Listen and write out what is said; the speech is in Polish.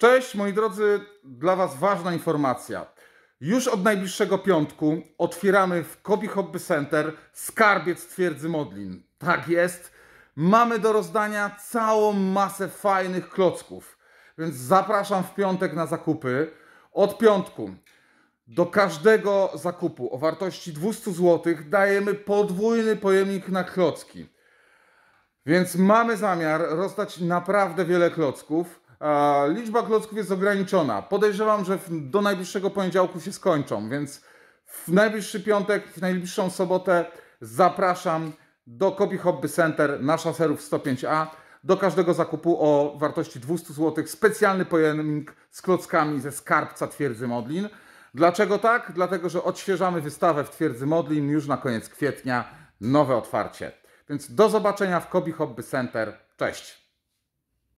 Cześć moi drodzy, dla Was ważna informacja. Już od najbliższego piątku otwieramy w Kobi Hobby Center skarbiec twierdzy Modlin. Tak jest, mamy do rozdania całą masę fajnych klocków, więc zapraszam w piątek na zakupy. Od piątku do każdego zakupu o wartości 200 zł dajemy podwójny pojemnik na klocki. Więc mamy zamiar rozdać naprawdę wiele klocków. Liczba klocków jest ograniczona. Podejrzewam, że do najbliższego poniedziałku się skończą, więc w najbliższy piątek, w najbliższą sobotę zapraszam do Copy Hobby Center na szaserów 105A. Do każdego zakupu o wartości 200 zł specjalny pojemnik z klockami ze skarbca Twierdzy Modlin. Dlaczego tak? Dlatego, że odświeżamy wystawę w Twierdzy Modlin już na koniec kwietnia. Nowe otwarcie. Więc do zobaczenia w Kobi Hobby Center. Cześć!